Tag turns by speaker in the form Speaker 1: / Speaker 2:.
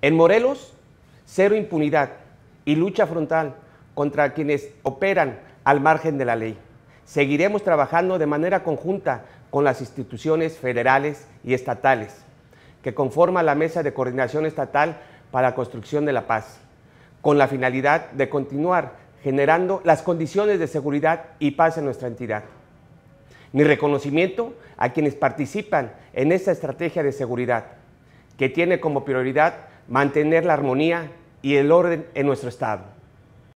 Speaker 1: En Morelos, cero impunidad y lucha frontal contra quienes operan al margen de la ley. Seguiremos trabajando de manera conjunta con las instituciones federales y estatales que conforman la Mesa de Coordinación Estatal para la Construcción de la Paz, con la finalidad de continuar generando las condiciones de seguridad y paz en nuestra entidad. Mi reconocimiento a quienes participan en esta estrategia de seguridad, que tiene como prioridad mantener la armonía y el orden en nuestro estado.